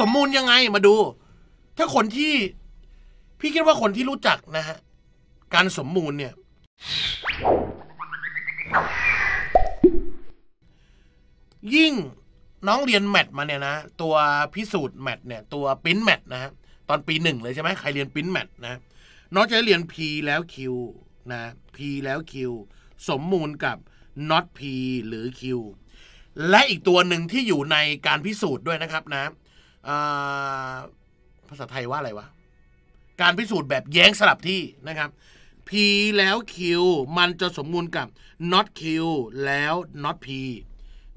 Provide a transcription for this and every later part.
สมมูลยังไงมาดู ถ้าคนที่ พี่คิดว่าคนที่รู้จักนะฮะการสมมูลเนี่ย ยิ่งน้องเรียนแมทมาเนี่ยนะ ตัวพิสูจน์แมทเนี่ยตัวปิ้นแมทนะฮะตอนปีหนึ่งเลยใช่ไหมใครเรียนปิ้นแมทนะน้องจะเรียน P แล้ว Q นะ P แล้ว Q สมมูลกับ not P หรือ Q และอีกตัวหนึ่งที่อยู่ในการพิสูจน์ด้วยนะครับนะภาษาไทยว่าอะไรวะ การพิสูจน์แบบแย้งสลับที่นะครับ P แล้ว Q มันจะสมมูลกับ not Q แล้ว not P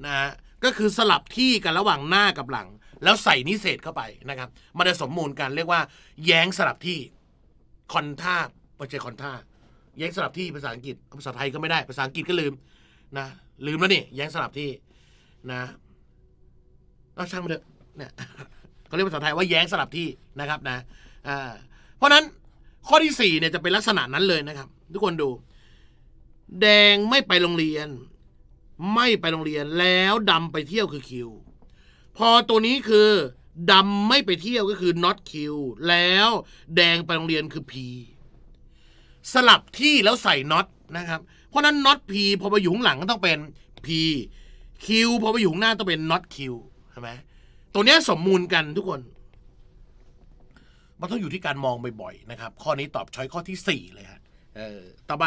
นะฮะก็คือสลับที่กันระหว่างหน้ากับหลัง แล้วใส่นิเศษเข้าไปนะครับ มันจะสมมูลกันเรียกว่า แย้งสลับที่คอนท่าไม่ใช่คอนท่าแย้งสลับที่ภาษาอังกฤษ ภาษาไทยก็ไม่ได้ ภาษาอังกฤษก็ลืมนะลืมแล้วนี่แย้งสลับที่นะเอาช่างมาเถอะเนี่ยเขาเรียกภาษาไทยว่าแย้งสลับที่นะครับนะเพราะนั้นข้อที่สี่เนี่ยจะเป็นลักษณะนั้นเลยนะครับ ทุกคนดู แดงไม่ไปโรงเรียน ไม่ไปโรงเรียนแล้วดำไปเที่ยวคือคิวพอตัวนี้คือดำไม่ไปเที่ยวก็คือ not วแล้วแดงไปโรงเรียนคือ P สลับที่แล้วใส่ not นะครับเพราะนั้น not P พอไปอยู่ข้างหลังก็ต้องเป็น P วพอไปอยู่ข้างหน้าต้องเป็น not วใช่ไหมตัวนี้สมมูลกันทุกคน มันต้องอยู่ที่การมองบ่อยๆนะครับ ข้อนี้ตอบช้อยข้อที่สี่เลยฮะเออต่อไป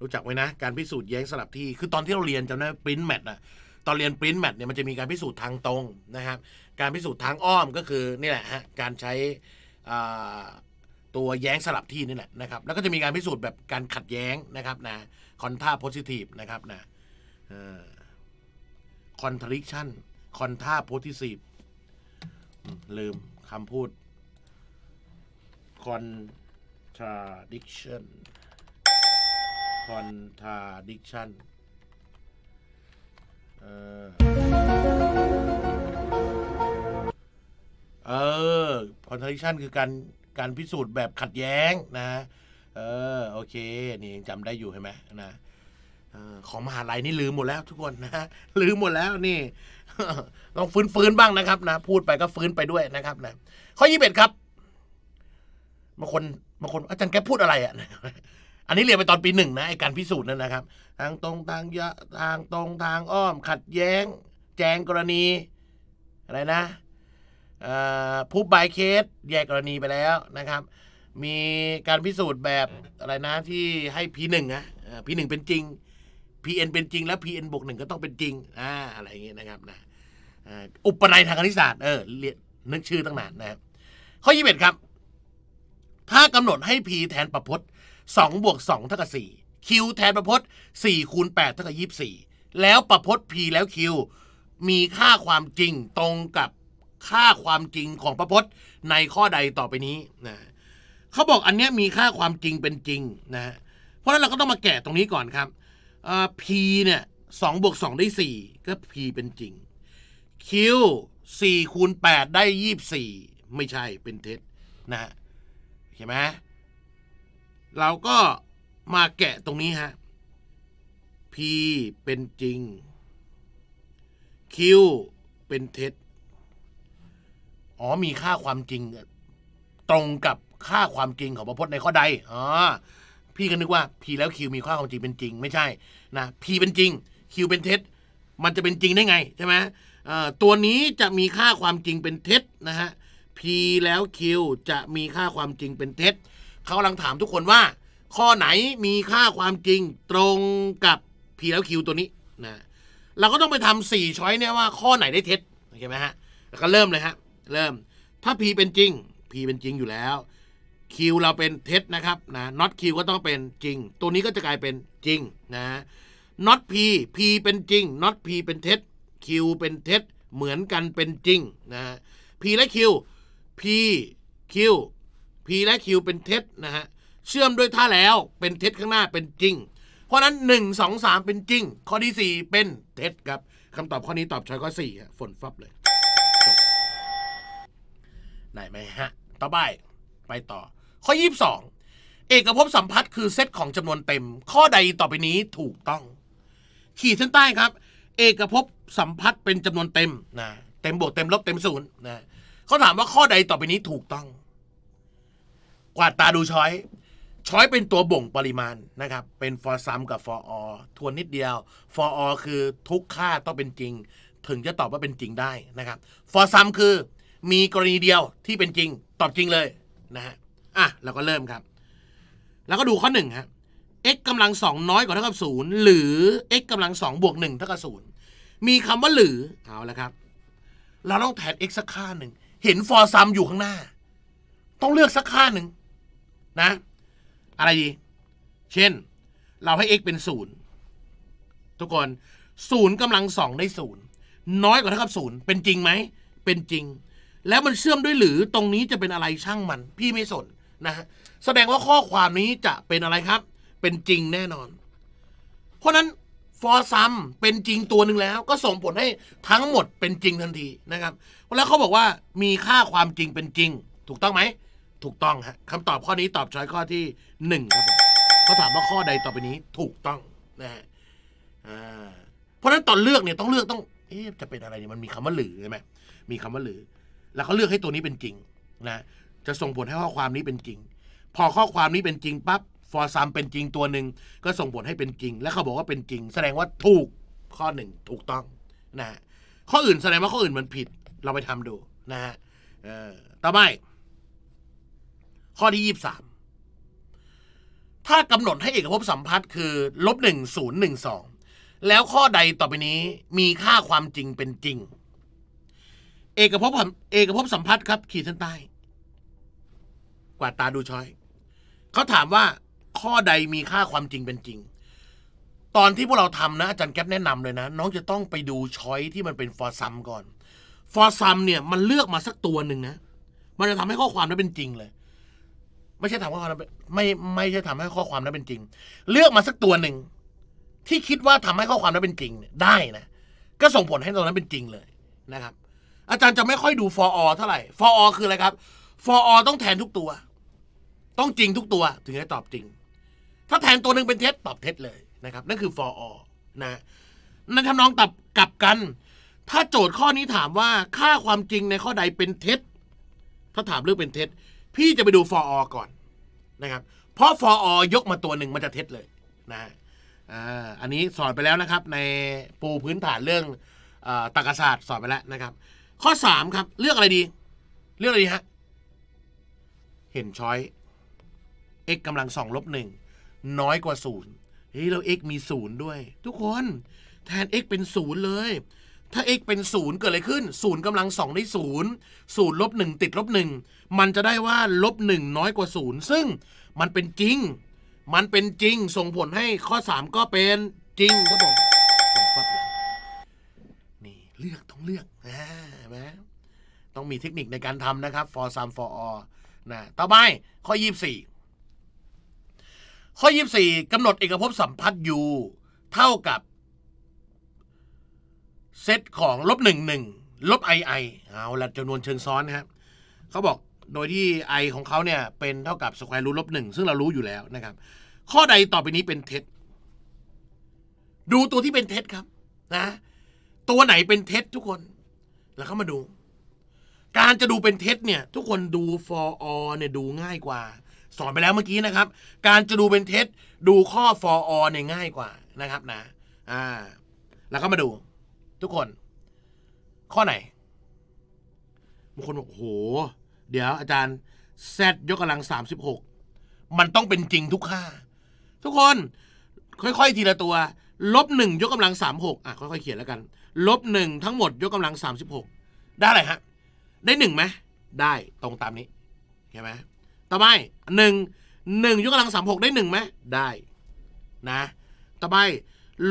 รู้จักไว้นะ การพิสูจน์แย้งสลับที่ คือตอนที่เราเรียนจำได้ปริ้นแมทอะตอนเรียนปริ้นแมทเนี่ยมันจะมีการพิสูจน์ทางตรงนะครับ การพิสูจน์ทางอ้อมก็คือนี่แหละฮะ การใช้ตัวแย้งสลับที่นี่แหละนะครับ แล้วก็จะมีการพิสูจน์แบบการขัดแย้งนะครับนะคอนท่าโพซิทีฟนะครับนะคอนทริชัน o n คอนท่าโพธิสีบลืมคำพูด คอนทราดิชันคอนทราดิชันเออคอนทราดิชันคือการการพิสูจน์แบบขัดแย้งนะเออโอเคนี่ยังจำได้อยู่ใช่ไหมนะของมหาลัยนี่ลืมหมดแล้ว ทุกคนนะลืมหมดแล้วนี่ต้องฟื้นฟื้นบ้างนะครับนะ พูดไปก็ฟื้นไปด้วยนะครับนะข้อยี่สิบเอ็ดครับบางคนบางคน อาจารย์แกพูดอะไรอ่ะ อันนี้เรียนไปตอนปีหนึ่งนะไอการพิสูจน์นั่นนะครับ ทางตรงทางยะทางตรงทางอ้อม ขัดแย้ง แจงกรณี อะไรนะผู้บายเคส แยกกรณีไปแล้วนะครับ มีการพิสูจน์แบบอะไรนะที่ให้พีหนึ่งนะพีหนึ่งเป็นจริง PN เป็นจริงแล้ว PN บวกหนึ่งก็ต้องเป็นจริงอ่าอะไรอย่างเงี้ยนะครับนะอุปนัยทางคณิตศาสตร์เออเรียนนึกชื่อตั้งนานนะครับข้อยี่สิบเอ็ดครับ ถ้ากำหนดให้ p แทนประพจน์สองบวกสองเท่ากับสี่ q แทนประพจน์สี่คูณแปดเท่ากับยี่สิบสี่แล้วประพจน์ p แล้ว q มีค่าความจริงตรงกับค่าความจริงของประพจน์ในข้อใดต่อไปนี้นะเขาบอกอันเนี้ยมีค่าความจริงเป็นจริงนะ เพราะฉะนั้นเราก็ต้องมาแกะตรงนี้ก่อนครับ p เนี่ยสองบวกสองได้สี่ก็ p เป็นจริง q สี่คูณแปดได้ยี่สี่ไม่ใช่เป็นเท็จนะฮะเห็นไหมเราก็มาแกะตรงนี้ฮะ p เป็นจริง q เป็นเท็จอ๋อมีค่าความจริงตรงกับค่าความจริงของพระพจน์ในข้อใดอ๋อพี่ก็นึกว่า P แล้ว Q มีค่าความจริงเป็นจริง ไม่ใช่นะ P เป็นจริง Q เป็นเท็จมันจะเป็นจริงได้ไงใช่ไหมตัวนี้จะมีค่าความจริงเป็นเท็จนะฮะ P แล้ว Q จะมีค่าความจริงเป็นเท็จเขากำลังถามทุกคนว่า ข้อไหนมีค่าความจริงตรงกับ P แล้ว Q ตัวนี้นะเราก็ต้องไปทำสี่ช้อยเนี่ยว่าข้อไหนได้เท็จโอเคไหมฮะแล้วก็เริ่มเลยฮะเริ่มถ้า P เป็นจริง P เป็นจริงอยู่แล้วคิวเราเป็นเท็จนะครับนะน็อตคิวก็ต้องเป็นจริง ตัวนี้ก็จะกลายเป็นจริงนะน็อตพีพีเป็นจริงน็อตพีเป็นเท็จคิวเป็นเท็จเหมือนกันเป็นจริงนะพีและคิวพีคิวพีและคิวเป็นเท็จนะฮะเชื่อมด้วยท่าแล้วเป็นเท็จข้างหน้าเป็นจริง เพราะนั้น 1 2 3 เป็นจริง ข้อที่ 4 เป็นเท็จครับคำตอบข้อนี้ตอบช้อยข้อ4ี่ฝนฟับเลยจบได้ไหมฮะต่อไปไปต่อข้อ22 เอกภพสัมพัทธ์คือเซต ของจำนวนเต็ม ข้อใดต่อไปนี้ถูกต้อง ขีดเส้นใต้ครับ เอกภพสัมพัทธ์เป็นจำนวนเต็มนะ เต็มบวกเต็มลบเต็มศูนย์นะเขาถามว่าข้อใดต่อไปนี้ถูกต้อง กวาดตาดูช้อยช้อยเป็นตัวบ่งปริมาณนะครับ เป็นฟอร์ซัมกับฟอร์อทวนนิดเดียวฟอร์อคือทุกค่าต้องเป็นจริง ถึงจะตอบว่าเป็นจริงได้นะครับฟอร์ซัมคือ มีกรณีเดียวที่เป็นจริงตอบจริงเลยนะฮะอ่ะเราก็เริ่มครับแล้วก็ดูข้อหนึ่งฮะ x กำลังสองน้อยกว่าเท่ากับศูนย์หรือ x กำลังสองบวกหนึ่งเท่ากับศูนย์มีคำว่าหรือเอาละครับ เราต้องแทน x สักค่าหนึ่งเห็นฟอร์ซัมอยู่ข้างหน้า ต้องเลือกสักค่าหนึ่งนะอะไรดี เช่นเราให้ x เป็นศูนย์ทุกคนศูนย์กำลังสองได้ศูนย์น้อยกว่าเท่ากับศูนย์เป็นจริงไหมเป็นจริง แล้วมันเชื่อมด้วยหรือตรงนี้จะเป็นอะไรช่างมันพี่ไม่สนนะฮะแสดงว่าข้อความนี้จะเป็นอะไรครับ เป็นจริงแน่นอน เพราะนั้น for some เป็นจริงตัวหนึ่งแล้ว ก็ส่งผลให้ทั้งหมดเป็นจริงทันทีนะครับแล้วเขาบอกว่ามีค่าความจริงเป็นจริง ถูกต้องไหมถูกต้องฮะคำตอบข้อนี้ตอบช้อยข้อที่ 1 ครับผมเขาถามว่าข้อใดต่อไปนี้ถูกต้องนะฮะเพราะนั้นตอนเลือกเนี่ยต้องเลือกต้องเอ๊ะจะเป็นอะไรเนี่ยมันมีคำว่าหรือใช่ไหมมีคำว่าหรือ แล้วเขาเลือกให้ตัวนี้เป็นจริงนะจะส่งผลให้ข้อความนี้เป็นจริง พอข้อความนี้เป็นจริงปั๊บฟอร์ซัมเป็นจริงตัวหนึ่ง ก็ส่งผลให้เป็นจริง และเขาบอกว่าเป็นจริง แสดงว่าถูกข้อหนึ่งถูกต้องนะฮะข้ออื่นแสดงว่าข้ออื่นมันผิด เราไปทำดูนะฮะต่อไปข้อที่ยี่สามถ้ากำหนดให้เอกภพสัมพัทธ์คือลบหนึ่งศูนย์หนึ่งสองแล้วข้อใดต่อไปนี้มีค่าความจริงเป็นจริง เอกภพเอกภพสัมพัทธ์ครับขีดเส้นใต้กว่าตาดูช้อยเขาถามว่าข้อใดมีค่าความจริงเป็นจริง ตอนที่พวกเราทำนะอาจารย์แก๊ปแนะนำเลยนะน้องจะต้องไปดูช้อยที่มันเป็นฟอร์ซัมก่อนฟอร์ซัมเนี่ยมันเลือกมาสักตัวหนึ่งนะมันจะทำให้ข้อความนั้นเป็นจริงเลย ไม่ใช่ทำให้ข้อความไม่ไม่ใช่ทำให้ข้อความนั้นเป็นจริง เลือกมาสักตัวหนึ่ง ที่คิดว่าทำให้ข้อความนั้นเป็นจริงได้นะ ก็ส่งผลให้ตรงนั้นเป็นจริงเลยนะครับ อาจารย์จะไม่ค่อยดูฟอร์อเท่าไหร่ฟอร์อคืออะไรครับฟออต้องแทนทุกตัว ต้องจริงทุกตัวถึงจะตอบจริง ถ้าแทนตัวหนึ่งเป็นเท็จตอบเท็จเลยนะครับนั่นคือฟออนะน่นทำนองตับกลับกัน ถ้าโจทย์ข้อนี้ถามว่าค่าความจริงในข้อใดเป็นเท็จถ้าถามเรื่องเป็นเท็จ พี่จะไปดูฟออก่อนนะครับ เพราะฟออยกมาตัวหนึ่งมันจะเท็จเลยนะอันนี้สอนไปแล้วนะครับ ในปูพื้นฐานเรื่องตรรกศาสตร์สอนไปแล้วนะครับ ข้อ 3 ครับ เลือกอะไรดี เลือกอะไรดีฮะเห็นช้อย x กำลังสองลบหนึ่งน้อยกว่าศูนย์เฮ้ยเรา x มีศูนย์ด้วย ทุกคน แทน x เป็นศูนย์เลย ถ้า x เป็นศูนย์เกิดอะไรขึ้นศูนย์กำลังสองได้ศูนย์ศูนย์ลบหนึ่งติดลบหนึ่งมันจะได้ว่าลบหนึ่งน้อยกว่าศูนย์ซึ่งมันเป็นจริง มันเป็นจริงส่งผลให้ข้อ 3 ก็เป็นจริงครับผมนี่เลือกต้องเลือกนะไหมต้องมีเทคนิคในการทำนะครับ for sum for all นะ ต่อไปข้อ 24 ข้อ 24กำหนดเอกภพสัมพัทธ์ u เท่ากับ เซตของลบหนึ่งหนึ่งลบ i i เอาละจำนวนเชิงซ้อนนะครับเขาบอกโดยที่ i ของเขาเนี่ย เป็นเท่ากับสแควร์รูทลบหนึ่งซึ่งเรารู้อยู่แล้วนะครับ ข้อใดต่อไปนี้เป็นเท็จ ดูตัวที่เป็นเท็จครับนะ ตัวไหนเป็นเท็จทุกคน แล้วเข้ามาดูการจะดูเป็นเท็จเนี่ยทุกคนดู for all เนี่ยดูง่ายกว่า สอนไปแล้วเมื่อกี้นะครับ การจะดูเป็นเท็จดูข้อ for all เนี่ยง่ายกว่านะครับนะอ่าแล้วก็มาดูทุกคน ข้อไหนบางคนบอกโหเดี๋ยว อาจารย์แซดยกกำลังสามสิบหกมันต้องเป็นจริงทุกค่า ทุกคน ค่อย ๆ ทีละตัวลบหนึ่งยกกำลังสามหกอ่ะค่อย ๆ เขียนแล้วกันลบหนึ่งทั้งหมดยกกำลังสามสิบหกได้อะไรฮะได้หนึ่งไหมได้ตรงตามนี้เข้าไหมต่อไปหนึ่งหนึ่งยกกำลังสามหกได้หนึ่งไหมได้นะ ต่อไป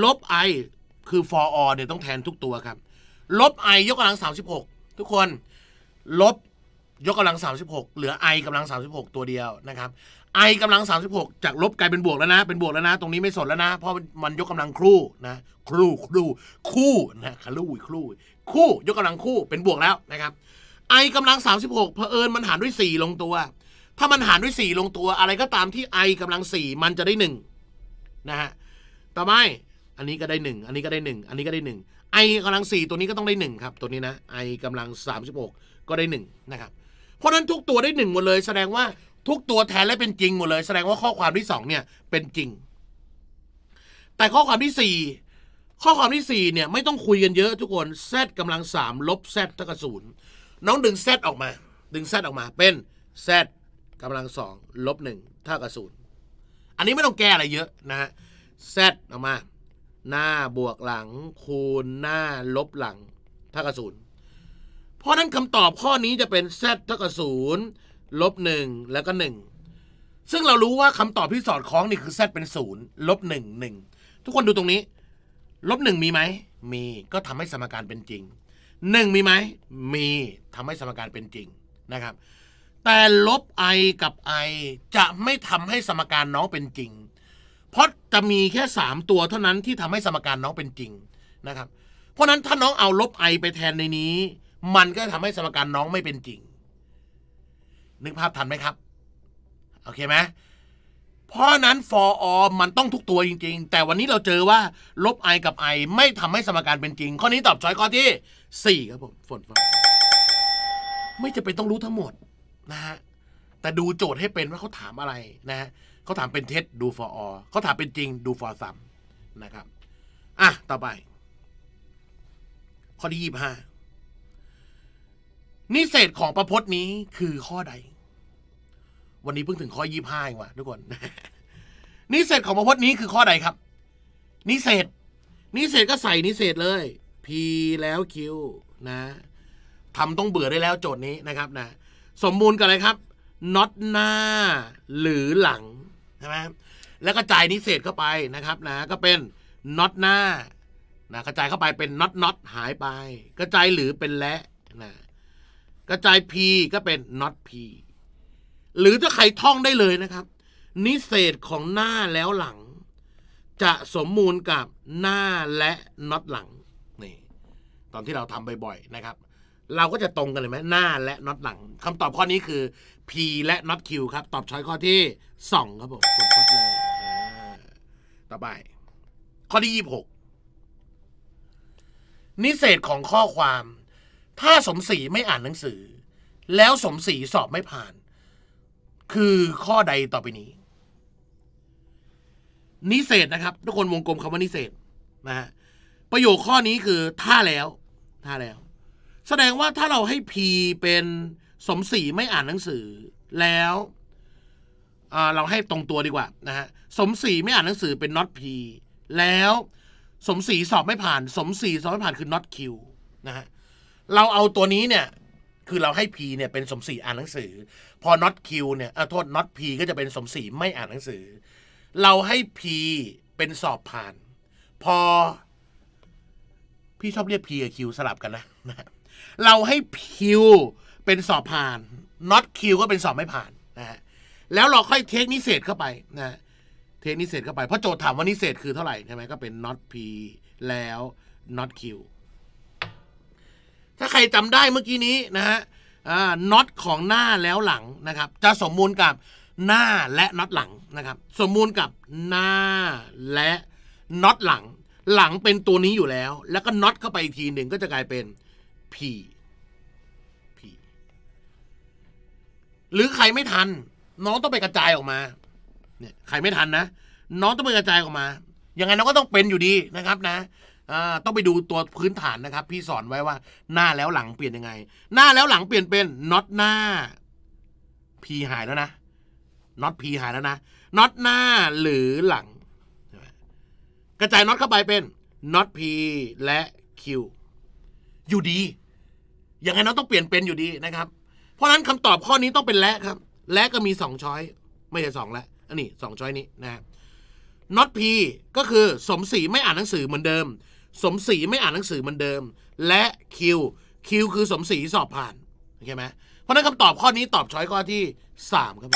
ลบ i คือ for all เนี่ยต้องแทนทุกตัวครับลบ i ยกกำลังสามสิบหกทุกคน ลบ ยกกำลังสามสิบหกเหลือ i กำลังสามสิบหกตัวเดียวนะครับ i กำลังสามสิบหกจากลบกลายเป็นบวกแล้วนะ เป็นบวกแล้วนะ ตรงนี้ไม่สนแล้วนะ เพราะมันยกกำลังครู่นะครู่ครู่คู่นะครู่คู่ยกกำลังคู่เป็นบวกแล้วนะครับไอกำลัง 36เผอิญมันหารด้วย 4 ลงตัว ถ้ามันหารด้วย 4 ลงตัวอะไรก็ตามที่ไอกำลัง 4 มันจะได้1นะฮะ ต่อไปอันนี้ก็ได้ 1 อันนี้ก็ได้ 1 อันนี้ก็ได้1ไอกำลัง 4 ตัวนี้ก็ต้องได้1ครับตัวนี้นะไอกำลัง 36 ก็ได้1นะครับ เพราะนั้นทุกตัวได้ 1 หมดเลยแสดงว่าทุกตัวแทนและเป็นจริง หมดเลย แสดงว่าข้อความที่ 2เนี่ยเป็นจริง แต่ข้อความที่ 4 ข้อความที่4เนี่ยไม่ต้องคุยกันเยอะ ทุกคน z กำลัง3ลบ z เท่ากับ0น้องดึงซดออกมาดึงซดออกมาเป็นซดกำลังสองลบหนึ่งเท่ากับศูนย์อันนี้ไม่ต้องแก้อะไรเยอะนะฮะดออกมา หน้าบวกหลัง คูณหน้าลบหลัง เท่ากับศูนย์เพราะนั้นคำตอบข้อนี้จะเป็นดเท่ากับศูนย์ลบหนึ่งแล้วก็หนึ่งซึ่งเรารู้ว่าคำตอบที่สอดคล้องนี่คือซดเป็นศูนย์ลบหนึ่งหนึ่งทุกคนดูตรงนี้ ลบหนึ่งมีไหม มีก็ทำให้สมการเป็นจริงหนึ่งมีไหม มีทำให้สมการเป็นจริงนะครับ แต่ลบ i กับ i จะไม่ทำให้สมการน้องเป็นจริง เพราะจะมีแค่ 3 ตัวเท่านั้นที่ทำให้สมการน้องเป็นจริงนะครับเพราะนั้นถ้าน้องเอาลบ i ไปแทนในนี้ มันก็ทำให้สมการน้องไม่เป็นจริงนึกภาพทันไหมครับ โอเคไหมเพราะนั้น for all มันต้องทุกตัวจริงๆ แต่วันนี้เราเจอว่า ลบ i กับ i ไม่ทำให้สมการเป็นจริง ข้อนี้ตอบช้อยข้อที่ 4 ครับผมฝนฟ้าไม่จะเป็นต้องรู้ทั้งหมดนะฮะแต่ดูโจทย์ให้เป็นว่าเขาถามอะไรนะฮะเขาถามเป็นเท็จดู for all เขาถามเป็นจริงดู for sum นะครับอ่ะ ต่อไป ข้อที่25นิเศษของประพจน์นี้คือข้อใดวันนี้เพิ่งถึงข้อยี่ห้าว่ะทุกคนนิเศษของพระพจน์นี้คือข้อใดครับ นิเศษนิเศษก็ใส่นิเศษเลย P แล้ว Q นะทำต้องเบื่อได้แล้วโจทย์นี้นะครับนะ สมบูรณ์กับอะไรครับน็อตหน้า หรือหลังใช่ไหมแล้วกระจายนิเศษเข้าไปนะครับนะ ก็เป็นน็อตหน้านะกระจายเข้าไปเป็นน็อตน็อตหายไป กระจายหรือเป็นและนะกระจาย P ก็เป็นน็อต P หรือจะใครท่องได้เลยนะครับ นิเศษของหน้าแล้วหลัง จะสมมูลกับหน้าและน็อตหลังนี่ตอนที่เราทำบ่อยๆนะครับ เราก็จะตรงกันเลยไหมหน้าและน็อตหลังคำตอบข้อนี้คือ P และน็อตควครับ ตอบช้อยข้อที่สองครับผมกดปัดเลยต่อไป ข้อที่ยี่หกนิเศษของข้อความ ถ้าสมศรีไม่อ่านหนังสือ แล้วสมศรีสอบไม่ผ่านคือข้อใดต่อไปนี้ นิเศษนะครับ ทุกคนวงกลมคำว่านิเศษนะฮะประโยคข้อนี้คือถ้าแล้ว ถ้าแล้ว แสดงว่าถ้าเราให้ P เป็นสมศรีไม่อ่านหนังสือแล้ว เราให้ตรงตัวดีกว่า นะฮะสมศรีไม่อ่านหนังสือเป็น not P แล้วสมศรีสอบไม่ผ่าน สมศรีสอบไม่ผ่านคือ not Q นะฮะเราเอาตัวนี้เนี่ยคือเราให้พีเนี่ยเป็นสมศรีอ่านหนังสือ พอน็อตคิวเนี่ยอโทษน็อตพีก็จะเป็นสมศรีไม่อ่านหนังสือ เราให้พีเป็นสอบผ่าน พอ พี่ชอบเรียกพีกับคิวสลับกันนะ เราให้ Q ิวเป็นสอบผ่านน็อตคิวก็เป็นสอบไม่ผ่านนะฮะแล้วเราค่อยเทคนิเศษเข้าไปนะเทคนิเศษเข้าไปเพราะโจทย์ถามว่านิเศษคือเท่าไหร่ใช่ไหมก็เป็นน็อตพีแล้วน็อตคิวถ้าใครจำได้เมื่อกี้นี้นะฮะน็อตของหน้าแล้วหลังนะครับ จะสมมูลกับหน้าและน็อตหลังนะครับ สมมูลกับหน้าและน็อตหลัง หลังเป็นตัวนี้อยู่แล้ว แล้วก็น็อตเข้าไปอีกทีหนึ่งก็จะกลายเป็น P P หรือใครไม่ทันน้องต้องไปกระจายออกมาเนี่ยใครไม่ทันนะน้องต้องไปกระจายออกมายังไงน้องก็ต้องเป็นอยู่ดีนะครับนะต้องไปดูตัวพื้นฐานนะครับพี่สอนไว้ว่า หน้าแล้วหลังเปลี่ยนยังไง หน้าแล้วหลังเปลี่ยนเป็นน็อตหน้าพีหายแล้วนะน็อตพีหายแล้วนะน็อตหน้าหรือหลัง กระจายน็อตเข้าไปเป็นน็อตพีและคิวอยู่ดียังไงน้อตต้องเปลี่ยนเป็นอยู่ดีนะครับ เพราะนั้นคำตอบข้อนี้ต้องเป็นและครับ และก็มีสองช้อยไม่ใช่สองและอันนี้สองช้อยนี้นะน็อตพีก็คือสมศรีไม่อ่านหนังสือเหมือนเดิมสมศรีไม่อ่านหนังสือเหมือนเดิม และคิวคิวคือสมศรีสอบผ่าน โอเคไหมเพราะนั้นคำตอบข้อนี้ตอบช้อยข้อที่3ครับ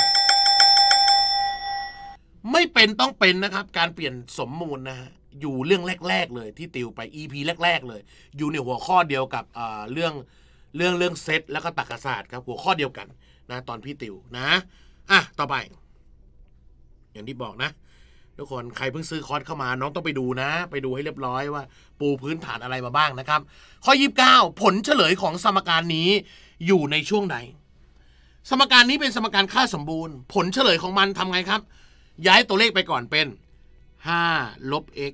ไม่เป็นต้องเป็นนะครับการเปลี่ยนสมมูลนะฮะอยู่เรื่องแรก ๆ เลยที่ติวไป EP แรก ๆ เลย อยู่ในหัวข้อเดียวกับเรื่องเรื่องเรื่องเซตแล้วก็ตรรกศาสตร์ครับ หัวข้อเดียวกันนะตอนพี่ติวนะอ่ะต่อไป อย่างที่บอกนะทุกคนใครเพิ่งซื้อคอร์สเข้ามาน้องต้องไปดูนะ ไปดูให้เรียบร้อยว่าปูพื้นฐานอะไรมาบ้างนะครับ ข้อ 29 ผลเฉลยของสมการนี้อยู่ในช่วงใดสมการนี้เป็นสมการค่าสมบูรณ์ ผลเฉลยของมันทำไงครับ ย้ายตัวเลขไปก่อนเป็น5ลบ x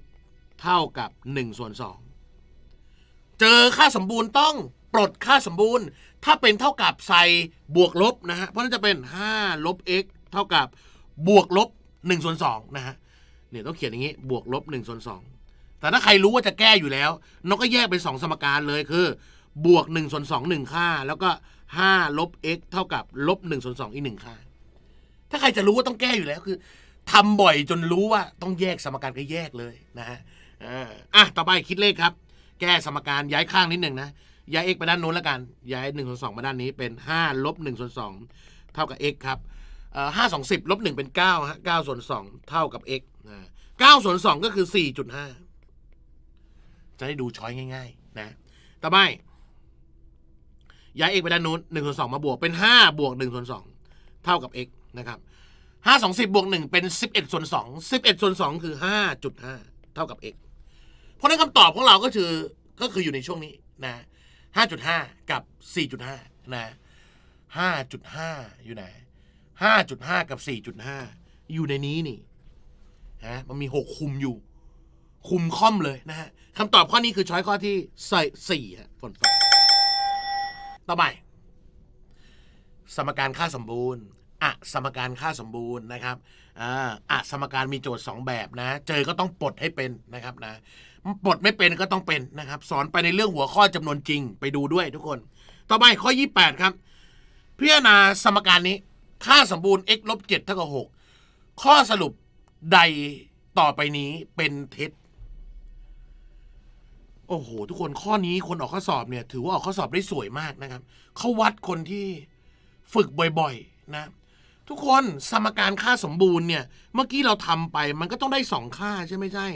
เท่ากับ1ส่วน2เจอค่าสมบูรณ์ต้องปลดค่าสมบูรณ์ ถ้าเป็นเท่ากับใส่บวกลบนะฮะเพราะนั่นจะเป็น5ลบ x เท่ากับบวกลบ1ส่วน2นะฮะเนี่ย ต้องเขียนอย่างนี้บวกลบ1ส่วน2แต่ถ้าใครรู้ว่าจะแก้อยู่แล้วนกก็แยกเป็น 2 สมการเลยคือบวก1ส่วน2 1 ค่า แล้วก็5ลบ x เท่ากับลบ1ส่วน2อีก 1 ค่า ถ้าใครจะรู้ว่าต้องแก้อยู่แล้วคือทำบ่อยจนรู้ว่าต้องแยกสมการก็แยกเลยนะฮะอ่ะต่อไปคิดเลขครับ แก้สมการย้ายข้างนิดหนึ่งนะย้าย x ไปด้านโน้นแล้วกัน ย้าย1ส่วน2มาด้านนี้เป็น5ลบ1ส่วน2เท่ากับ x ครับห้าสองสิบลบหนึ่งเป็นเก้าฮะเก้าส่วนสองเท่ากับ x ซ์เก้าส่วนสองก็คือสี่จุดห้าจะได้ดูช้อยง่ายๆนะต่อไปย้ายเอกไปด้านนู้นหนึ่งส่วนสองมาบวกเป็นห้าบวกหนึ่งส่วนสองเท่ากับ x นะครับห้าสองสิบบวกหนึ่งเป็นสิบเอ็ดส่วนสองสิบเอ็ดส่วนสองคือห้าจุดห้าเท่ากับ x เพราะนั้นคำตอบของเราก็คือก็คืออยู่ในช่วงนี้นะห้าจุดห้ากับสี่จุดห้านะห้าจุดห้าอยู่ไหนหห้าจุด้ากับสี่จุดห้าอยู่ในนี้นี่ฮะมันมีหกคุมอยู่ คุมค่อมเลยนะฮะคำตอบข้อนี้คือช้อยข้อที่สี่ฮะฝนตกต่อไป สมการค่าสมบูรณ์ อะสมการค่าสมบูรณ์นะครับอะสมการมีโจทย์2แบบนะ เจอก็ต้องปลดให้เป็นนะครับนะ ปลดไม่เป็นก็ต้องเป็นนะครับ สอนไปในเรื่องหัวข้อจำนวนจริงไปดูด้วยทุกคน ต่อไปข้อ28ครับ พิจารณาสมการนี้ค่าสมบูรณ์ x ลบเจ็ดเท่ากับหกข้อสรุปใดต่อไปนี้เป็นเท็จ โอ้โหทุกคนข้อนี้คนออกข้อสอบเนี่ยถือว่าออกข้อสอบได้สวยมากนะครับ เขาวัดคนที่ฝึกบ่อย ๆนะทุกคนสมการค่าสมบูรณ์เนี่ยเมื่อกี้เราทำไปมันก็ต้องได้สองค่าใช่ไหมใช่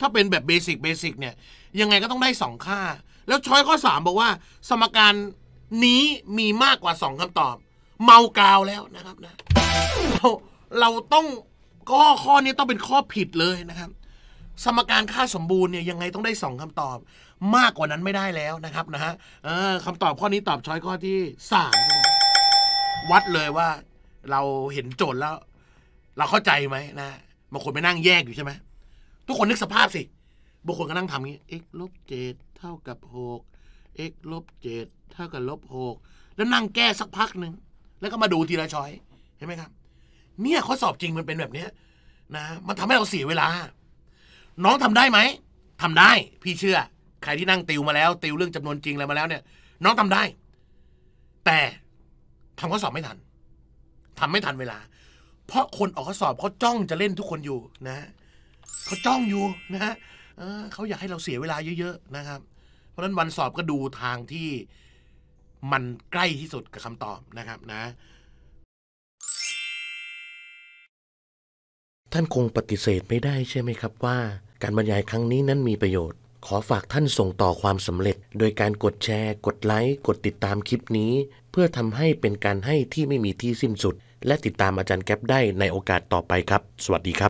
ถ้าเป็นแบบเบสิกเบสิกเนี่ย ยังไงก็ต้องได้สองค่า แล้วช้อยข้อสามบอกว่า สมการนี้มีมากกว่าสองคำตอบเมากาวแล้วนะครับ นะ เราเราต้องข้อข้อนี้ต้องเป็นข้อผิดเลยนะครับ สมการค่าสมบูรณ์เนี่ยยังไงต้องได้สองคำตอบ มากกว่านั้นไม่ได้แล้วนะครับนะฮะคำตอบข้อนี้ตอบช้อยข้อที่สามวัดเลยว่า เราเห็นโจทย์แล้วเราเข้าใจไหมนะบางคนไปนั่งแยกอยู่ใช่ไหมทุกคนนึกสภาพสิบางคนก็นั่งทำอย่างนี้ x ลบเจ็ดเท่ากับหก x ลบเจ็ดเท่ากับลบหกแล้วนั่งแก้สักพักหนึ่งแล้วก็มาดูทีละช้อย เห็นไหมครับ เนี่ยข้อสอบจริงมันเป็นแบบเนี้ยนะ มันทำให้เราเสียเวลา น้องทำได้ไหมทำได้ พี่เชื่อ ใครที่นั่งติวมาแล้ว ติวเรื่องจำนวนจริงอะไรมาแล้วเนี่ยน้องทำได้ แต่ทำข้อสอบไม่ทัน ทำไม่ทันเวลา เพราะคนออกข้อสอบเขาจ้องจะเล่นทุกคนอยู่นะ เขาจ้องอยู่นะเขาอยากให้เราเสียเวลาเยอะๆนะครับ เพราะฉะนั้นวันสอบก็ดูทางที่มันใกล้ที่สุดกับคำตอบนะครับนะท่านคงปฏิเสธไม่ได้ใช่ไหมครับว่า การบรรยายครั้งนี้นั้นมีประโยชน์ ขอฝากท่านส่งต่อความสำเร็จ โดยการกดแชร์ กดไลค์กดติดตามคลิปนี้ เพื่อทำให้เป็นการให้ที่ไม่มีที่สิ้นสุด และติดตามอาจารย์แก๊ปได้ในโอกาสต่อไปครับ สวัสดีครับ